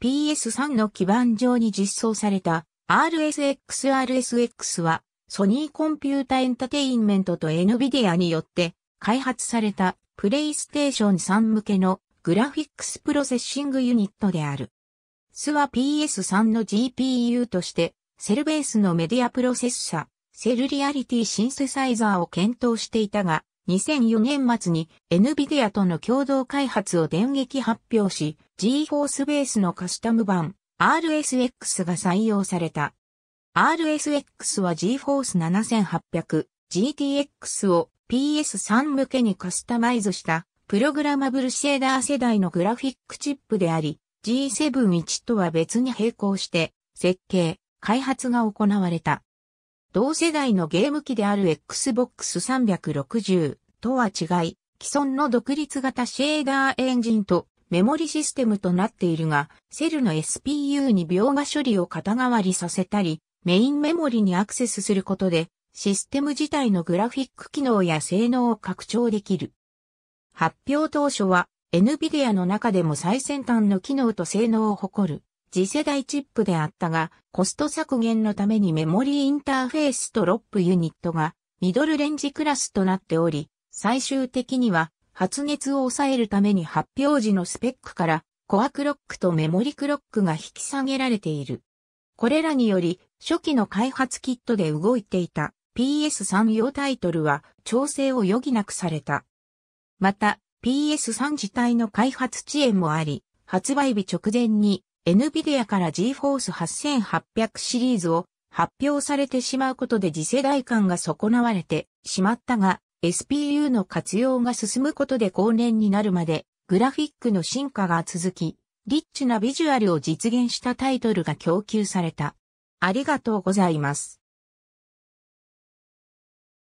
PS3 の基盤上に実装された RSXRSX はソニーコンピュータエンタテインメントと NVIDIA によって開発されたプレイステーション3向けのグラフィックスプロセッシングユニットである。スは PS3 の GPU としてセルベースのメディアプロセッサ、セルリアリティシンセサイザーを検討していたが、2004年末に NVIDIA との共同開発を電撃発表し、G-Force ベースのカスタム版 RSX が採用された。RSX は G-Force 7800 GTX を PS3 向けにカスタマイズしたプログラマブルシェーダー世代のグラフィックチップであり G71 とは別に並行して設計、開発が行われた。同世代のゲーム機である Xbox 360とは違い、既存の独立型シェーダーエンジンとメモリシステムとなっているが、セルの SPU に描画処理を肩代わりさせたり、メインメモリにアクセスすることで、システム自体のグラフィック機能や性能を拡張できる。発表当初は、NVIDIA の中でも最先端の機能と性能を誇る、次世代チップであったが、コスト削減のためにメモリインターフェースとロップユニットが、ミドルレンジクラスとなっており、最終的には発熱を抑えるために発表時のスペックからコアクロックとメモリクロックが引き下げられている。これらにより初期の開発キットで動いていた PS3 用タイトルは調整を余儀なくされた。また PS3 自体の開発遅延もあり、発売日直前に NVIDIA から GForce 8800シリーズを発表されてしまうことで次世代感が損なわれてしまったが、SPU の活用が進むことで後年になるまで、グラフィックの進化が続き、リッチなビジュアルを実現したタイトルが供給された。ありがとうございます。